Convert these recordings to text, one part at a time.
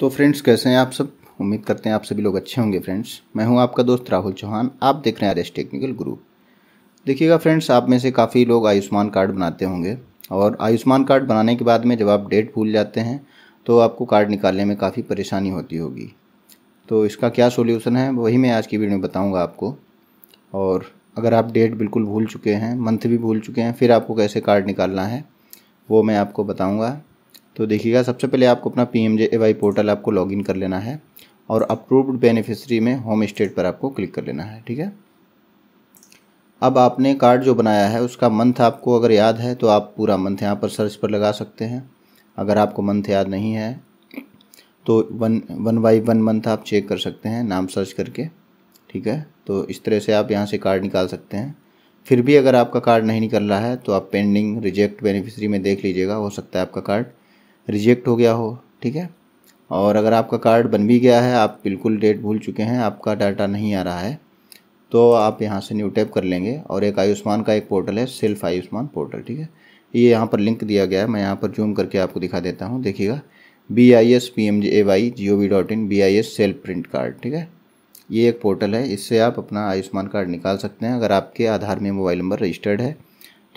तो फ्रेंड्स कैसे हैं आप सब उम्मीद करते हैं आप सभी लोग अच्छे होंगे फ्रेंड्स मैं हूं आपका दोस्त राहुल चौहान आप देख रहे हैं आर एस टेक्निकल ग्रुप देखिएगा फ्रेंड्स आप में से काफ़ी लोग आयुष्मान कार्ड बनाते होंगे और आयुष्मान कार्ड बनाने के बाद में जब आप डेट भूल जाते हैं तो आपको कार्ड निकालने में काफ़ी परेशानी होती होगी तो इसका क्या सोल्यूशन है वही मैं आज की वीडियो में बताऊँगा आपको और अगर आप डेट बिल्कुल भूल चुके हैं मंथ भी भूल चुके हैं फिर आपको कैसे कार्ड निकालना है वो मैं आपको बताऊँगा तो देखिएगा सबसे पहले आपको अपना P M J A Y portal आपको लॉगिन कर लेना है और अप्रूव्ड बेनिफिशरी में होम स्टेट पर आपको क्लिक कर लेना है ठीक है अब आपने कार्ड जो बनाया है उसका मंथ आपको अगर याद है तो आप पूरा मंथ यहाँ पर सर्च पर लगा सकते हैं अगर आपको मंथ याद नहीं है तो one one by one month आप चेक कर सकते हैं नाम सर्च करके ठीक है तो इस तरह से आप यहाँ से कार्ड निकाल सकते हैं फिर भी अगर आपका कार्ड नहीं निकल रहा है तो आप पेंडिंग रिजेक्ट बेनिफिशरी में देख लीजिएगा हो सकता है आपका कार्ड रिजेक्ट हो गया हो ठीक है और अगर आपका कार्ड बन भी गया है आप बिल्कुल डेट भूल चुके हैं आपका डाटा नहीं आ रहा है तो आप यहाँ से न्यू टैप कर लेंगे और एक आयुष्मान का एक पोर्टल है सेल्फ आयुष्मान पोर्टल ठीक है ये यहाँ पर लिंक दिया गया है मैं यहाँ पर जूम करके आपको दिखा देता हूँ देखिएगा B I S P M J A Y G O V dot in B I S self print card ठीक है ये एक पोर्टल है इससे आप अपना आयुष्मान कार्ड निकाल सकते हैं अगर आपके आधार में मोबाइल नंबर रजिस्टर्ड है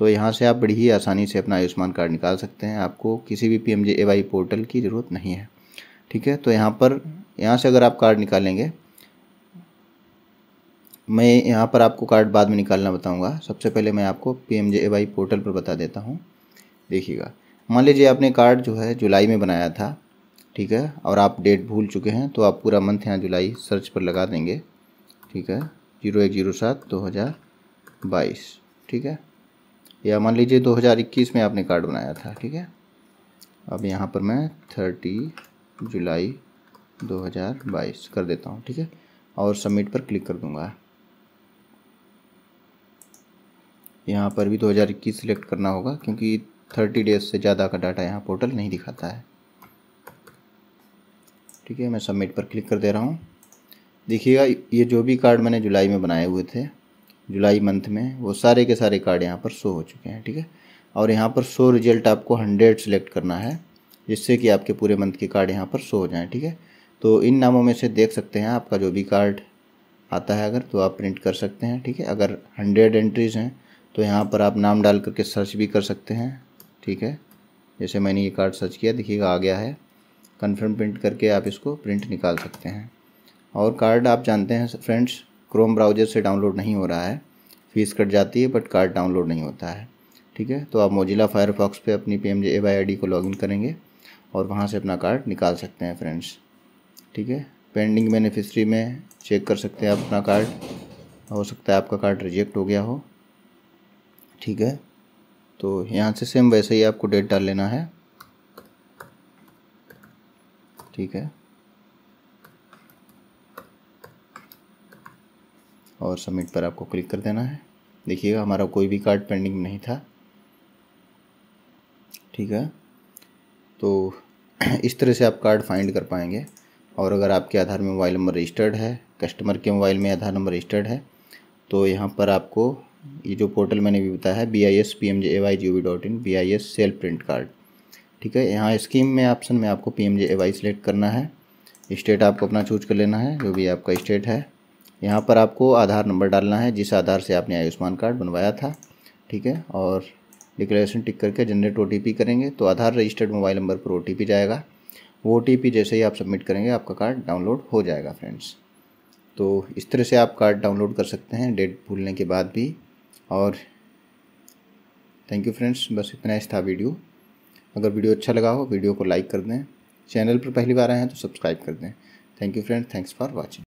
तो यहाँ से आप बड़ी ही आसानी से अपना आयुष्मान कार्ड निकाल सकते हैं आपको किसी भी पी पोर्टल की ज़रूरत नहीं है ठीक है तो यहाँ पर यहाँ से अगर आप कार्ड निकालेंगे मैं यहाँ पर आपको कार्ड बाद में निकालना बताऊँगा सबसे पहले मैं आपको पी पोर्टल पर बता देता हूँ देखिएगा मान लीजिए आपने कार्ड जो है जुलाई में बनाया था ठीक है और आप डेट भूल चुके हैं तो आप पूरा मंथ यहाँ जुलाई सर्च पर लगा देंगे ठीक है जीरो एक जीरो सात दो हज़ार बाईस ठीक है या मान लीजिए 2021 में आपने कार्ड बनाया था ठीक है अब यहाँ पर मैं 30 जुलाई 2022 कर देता हूँ ठीक है और सबमिट पर क्लिक कर दूँगा यहाँ पर भी 2021 सिलेक्ट करना होगा क्योंकि 30 डेज से ज़्यादा का डाटा यहाँ पोर्टल नहीं दिखाता है ठीक है मैं सबमिट पर क्लिक कर दे रहा हूँ देखिएगा ये जो भी कार्ड मैंने जुलाई में बनाए हुए थे जुलाई मंथ में वो सारे के सारे कार्ड यहाँ पर शो हो चुके हैं ठीक है और यहाँ पर शो रिजल्ट आपको हंड्रेड सेलेक्ट करना है जिससे कि आपके पूरे मंथ के कार्ड यहाँ पर शो हो जाएँ ठीक है तो इन नामों में से देख सकते हैं आपका जो भी कार्ड आता है अगर तो आप प्रिंट कर सकते हैं ठीक है अगर हंड्रेड एंट्रीज़ हैं तो यहाँ पर आप नाम डाल करके सर्च भी कर सकते हैं ठीक है जैसे मैंने ये कार्ड सर्च किया देखिएगा आ गया है कन्फर्म प्रिंट करके आप इसको प्रिंट निकाल सकते हैं और कार्ड आप जानते हैं फ्रेंड्स क्रोम ब्राउज़र से डाउनलोड नहीं हो रहा है फीस कट जाती है बट कार्ड डाउनलोड नहीं होता है ठीक है तो आप मोजिला फायरफॉक्स पे अपनी P M J A I D को लॉगिन करेंगे और वहाँ से अपना कार्ड निकाल सकते हैं फ्रेंड्स ठीक है पेंडिंग बेनिफिशरी में चेक कर सकते हैं आप अपना कार्ड हो सकता है आपका कार्ड रिजेक्ट हो गया हो ठीक है तो यहाँ से सेम वैसे ही आपको डेट डाल लेना है ठीक है और सबमिट पर आपको क्लिक कर देना है देखिएगा हमारा कोई भी कार्ड पेंडिंग नहीं था ठीक है तो इस तरह से आप कार्ड फाइंड कर पाएंगे और अगर आपके आधार में मोबाइल नंबर रजिस्टर्ड है कस्टमर के मोबाइल में आधार नंबर रजिस्टर्ड है तो यहाँ पर आपको ये जो पोर्टल मैंने भी बताया है B I S P M J A Y G O V dot in B I S self print card ठीक है यहाँ स्कीम में ऑप्शन में आपको P M J A Y select करना है स्टेट आपको अपना चूज कर लेना है जो भी आपका स्टेट है यहाँ पर आपको आधार नंबर डालना है जिस आधार से आपने आयुष्मान कार्ड बनवाया था ठीक है और डिक्लेरेशन टिक करके जनरेट ओ करेंगे तो आधार रजिस्टर्ड मोबाइल नंबर पर ओ जाएगा वो ओ जैसे ही आप सबमिट करेंगे आपका कार्ड डाउनलोड हो जाएगा फ्रेंड्स तो इस तरह से आप कार्ड डाउनलोड कर सकते हैं डेट भूलने के बाद भी और थैंक यू फ्रेंड्स बस इतना ही था वीडियो अगर वीडियो अच्छा लगा हो वीडियो को लाइक कर दें चैनल पर पहली बार आए हैं तो सब्सक्राइब कर दें thank you friends thanks for watching